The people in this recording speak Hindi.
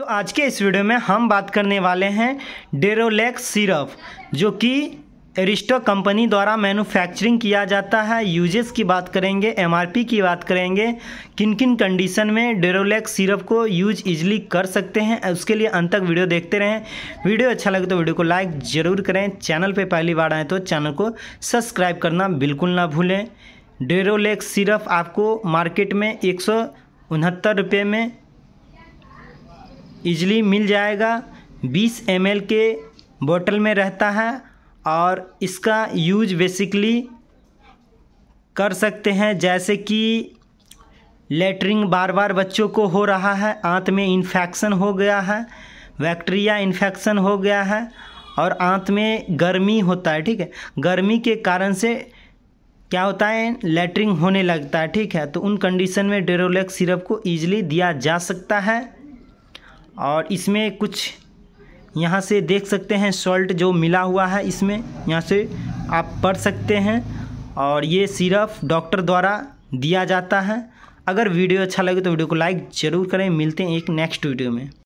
तो आज के इस वीडियो में हम बात करने वाले हैं डेरोलैक्स सिरप जो कि एरिस्टो कंपनी द्वारा मैन्युफैक्चरिंग किया जाता है यूजेस की बात करेंगे एमआरपी की बात करेंगे किन किन कंडीशन में डेरोलैक्स सिरप को यूज इजली कर सकते हैं उसके लिए अंत तक वीडियो देखते रहें वीडियो अच्छा लगे तो वीडियो को लाइक ज़रूर करें चैनल पर पहली बार आए तो चैनल को सब्सक्राइब करना बिल्कुल ना भूलें डेरोलैक्स सिरप आपको मार्केट में एक सौ में इजली मिल जाएगा 20 एम के बोतल में रहता है और इसका यूज बेसिकली कर सकते हैं जैसे कि लेटरिंग बार बार बच्चों को हो रहा है आंत में इन्फेक्शन हो गया है बैक्टीरिया इन्फेक्शन हो गया है और आंत में गर्मी होता है ठीक है गर्मी के कारण से क्या होता है लेटरिंग होने लगता है ठीक है तो उन कंडीशन में डेरोलेक्स सिरप को ईजिली दिया जा सकता है और इसमें कुछ यहाँ से देख सकते हैं सॉल्ट जो मिला हुआ है इसमें यहाँ से आप पढ़ सकते हैं और ये सिरप डॉक्टर द्वारा दिया जाता है अगर वीडियो अच्छा लगे तो वीडियो को लाइक ज़रूर करें मिलते हैं एक नेक्स्ट वीडियो में